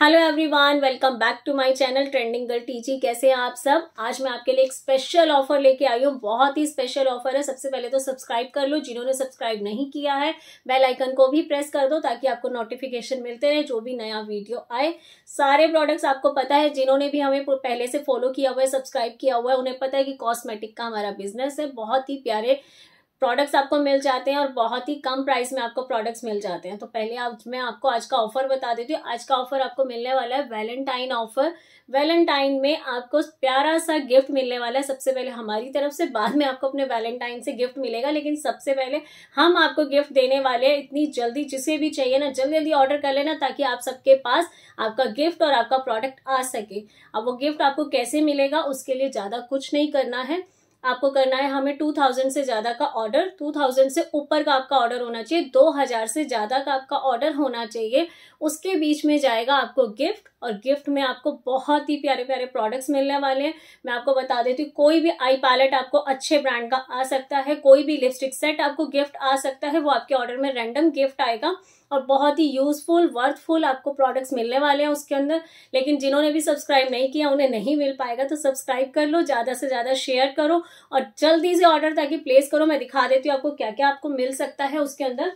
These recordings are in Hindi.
hello everyone welcome back to my channel trending girl TG कैसे हैं आप सब आज मैं आपके लिए एक स्पेशल ऑफर लेके आई हूँ बहुत ही स्पेशल ऑफर है सबसे पहले तो सब्सक्राइब कर लो जिन्होंने सब्सक्राइब नहीं किया है बेल आइकन को भी प्रेस कर दो ताकि आपको नोटिफिकेशन मिलते रहे जो भी नया वीडियो आए सारे प्रोडक्ट्स आपको पता है जिन्होंने भी हमें पहले से फॉलो किया हुआ है सब्सक्राइब किया हुआ है उन्हें पता है कि कॉस्मेटिक का हमारा बिजनेस है बहुत ही प्यारे प्रोडक्ट्स आपको मिल जाते हैं और बहुत ही कम प्राइस में आपको प्रोडक्ट्स मिल जाते हैं तो पहले आप मैं आपको आज का ऑफर बता देती हूँ आज का ऑफर आपको मिलने वाला है वैलेंटाइन ऑफर वैलेंटाइन में आपको प्यारा सा गिफ्ट मिलने वाला है सबसे पहले हमारी तरफ से बाद में आपको अपने वैलेंटाइन से गिफ्ट मिलेगा लेकिन सबसे पहले हम आपको गिफ्ट देने वाले हैं इतनी जल्दी जिसे भी चाहिए ना जल्दी जल्दी ऑर्डर कर लेना ताकि आप सबके पास आपका गिफ्ट और आपका प्रोडक्ट आ सके अब वो गिफ्ट आपको कैसे मिलेगा उसके लिए ज़्यादा कुछ नहीं करना है आपको करना है हमें टू थाउजेंड से ज़्यादा का ऑर्डर टू थाउजेंड से ऊपर का आपका ऑर्डर होना चाहिए दो हज़ार से ज़्यादा का आपका ऑर्डर होना चाहिए उसके बीच में जाएगा आपको गिफ्ट और गिफ्ट में आपको बहुत ही प्यारे प्यारे प्रोडक्ट्स मिलने वाले हैं मैं आपको बता देती हूँ कोई भी आई पैलेट आपको अच्छे ब्रांड का आ सकता है कोई भी लिपस्टिक सेट आपको गिफ्ट आ सकता है वो आपके ऑर्डर में रैंडम गिफ्ट आएगा और बहुत ही यूज़फुल वर्थफुल आपको प्रोडक्ट्स मिलने वाले हैं उसके अंदर लेकिन जिन्होंने भी सब्सक्राइब नहीं किया उन्हें नहीं मिल पाएगा तो सब्सक्राइब कर लो ज़्यादा से ज़्यादा शेयर करो और जल्दी से ऑर्डर ताकि प्लेस करो मैं दिखा देती हूँ आपको क्या क्या आपको मिल सकता है उसके अंदर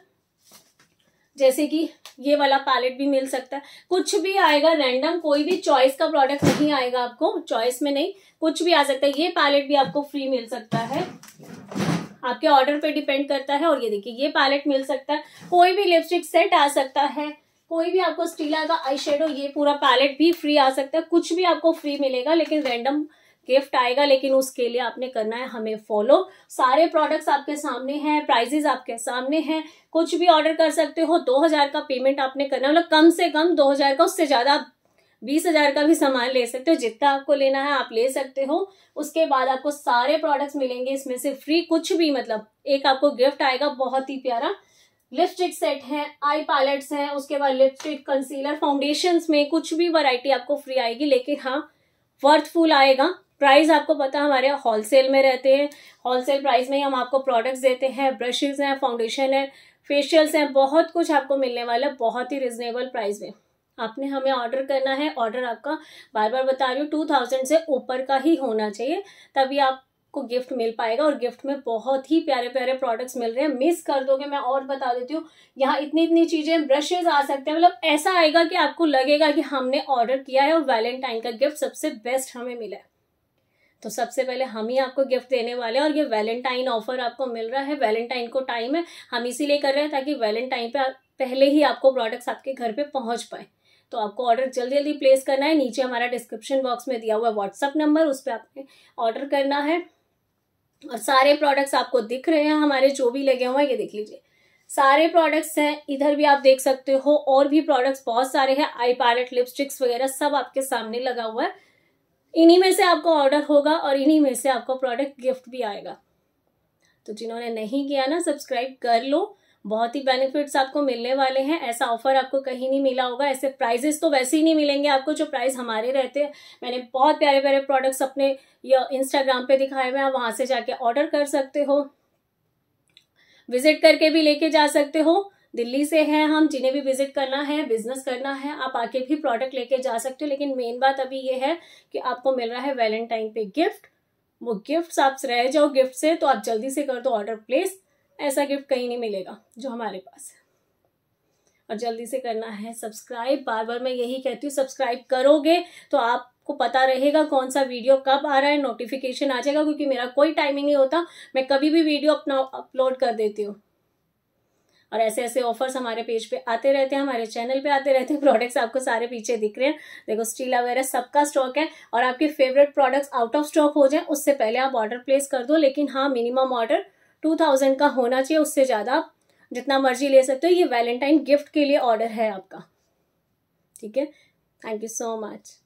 जैसे कि ये वाला पैलेट भी मिल सकता है कुछ भी आएगा रैंडम कोई भी चॉइस का प्रोडक्ट नहीं आएगा आपको चॉइस में नहीं कुछ भी आ सकता है ये पैलेट भी आपको फ्री मिल सकता है आपके ऑर्डर पे डिपेंड करता है और ये देखिए ये पैलेट मिल सकता है कोई भी लिपस्टिक सेट आ सकता है कोई भी आपको स्टीला का आई ये पूरा पैलेट भी फ्री आ सकता है कुछ भी आपको फ्री मिलेगा लेकिन रैंडम गिफ्ट आएगा लेकिन उसके लिए आपने करना है हमें फॉलो सारे प्रोडक्ट्स आपके सामने हैं प्राइजेस आपके सामने हैं कुछ भी ऑर्डर कर सकते हो दो हजार का पेमेंट आपने करना है मतलब कम से कम दो हजार का उससे ज़्यादा आप बीस हजार का भी सामान ले सकते हो जितना आपको लेना है आप ले सकते हो उसके बाद आपको सारे प्रोडक्ट्स मिलेंगे इसमें से फ्री कुछ भी मतलब एक आपको गिफ्ट आएगा बहुत ही प्यारा लिपस्टिक सेट है आई पैलेट्स हैं उसके बाद लिपस्टिक कंसीलर फाउंडेशन में कुछ भी वैरायटी आपको फ्री आएगी लेकिन हाँ वर्थफुल आएगा प्राइस आपको पता हमारे यहाँ होलसेल में रहते हैं होलसेल प्राइस में ही हम आपको प्रोडक्ट्स देते हैं ब्रशेज़ हैं फाउंडेशन है फेशियल्स हैं बहुत कुछ आपको मिलने वाला है बहुत ही रिजनेबल प्राइस में आपने हमें ऑर्डर करना है ऑर्डर आपका बार बार बता रही हूँ टू थाउजेंड से ऊपर का ही होना चाहिए तभी आप को गिफ्ट मिल पाएगा और गिफ्ट में बहुत ही प्यारे प्यारे प्रोडक्ट्स मिल रहे हैं मिस कर दोगे मैं और बता देती हूँ यहाँ इतनी इतनी चीज़ें ब्रशेज आ सकते हैं मतलब ऐसा आएगा कि आपको लगेगा कि हमने ऑर्डर किया है और वैलेंटाइन का गिफ्ट सबसे बेस्ट हमें मिला है तो सबसे पहले हम ही आपको गिफ्ट देने वाले हैं और ये वैलेंटाइन ऑफर आपको मिल रहा है वैलेंटाइन को टाइम है हम इसीलिए कर रहे हैं ताकि वैलेंटाइन पे पहले ही आपको प्रोडक्ट्स आपके घर पे पहुंच पाए तो आपको ऑर्डर जल्दी जल्दी प्लेस करना है नीचे हमारा डिस्क्रिप्शन बॉक्स में दिया हुआ है व्हाट्सअप नंबर उस पर आपने ऑर्डर करना है और सारे प्रोडक्ट्स आपको दिख रहे हैं हमारे जो भी लगे हुए हैं ये देख लीजिए सारे प्रोडक्ट्स हैं इधर भी आप देख सकते हो और भी प्रोडक्ट्स बहुत सारे हैं आई पैलेट लिपस्टिक्स वगैरह सब आपके सामने लगा हुआ है इन्हीं में से आपको ऑर्डर होगा और इन्हीं में से आपको प्रोडक्ट गिफ्ट भी आएगा तो जिन्होंने नहीं किया ना सब्सक्राइब कर लो बहुत ही बेनिफिट्स आपको मिलने वाले हैं ऐसा ऑफर आपको कहीं नहीं मिला होगा ऐसे प्राइजेस तो वैसे ही नहीं मिलेंगे आपको जो प्राइस हमारे रहते हैं मैंने बहुत प्यारे प्यारे प्रोडक्ट्स अपने इंस्टाग्राम पे दिखाए हुए आप वहाँ से जाके ऑर्डर कर सकते हो विजिट करके भी लेके जा सकते हो दिल्ली से हैं हम जिन्हें भी विजिट करना है बिजनेस करना है आप आके भी प्रोडक्ट लेके जा सकते हो लेकिन मेन बात अभी ये है कि आपको मिल रहा है वैलेंटाइन पे गिफ्ट वो गिफ्ट आप रह जाओ गिफ्ट से तो आप जल्दी से कर दो ऑर्डर प्लेस ऐसा गिफ्ट कहीं नहीं मिलेगा जो हमारे पास है और जल्दी से करना है सब्सक्राइब बार बार मैं यही कहती हूँ सब्सक्राइब करोगे तो आप को पता रहेगा कौन सा वीडियो कब आ रहा है नोटिफिकेशन आ जाएगा क्योंकि मेरा कोई टाइमिंग नहीं होता मैं कभी भी वीडियो अपना अपलोड कर देती हूँ और ऐसे ऐसे ऑफर्स हमारे पेज पे आते रहते हैं हमारे चैनल पे आते रहते हैं प्रोडक्ट्स आपको सारे पीछे दिख रहे हैं देखो स्टीला वगैरह सबका स्टॉक है और आपके favourite products out of stock हो जाए उससे पहले आप ऑर्डर प्लेस कर दो लेकिन हाँ मिनिमम ऑर्डर टू थाउजेंड का होना चाहिए उससे ज़्यादा आप जितना मर्जी ले सकते हो ये वैलेंटाइन गिफ्ट के लिए ऑर्डर है आपका ठीक है थैंक यू सो मच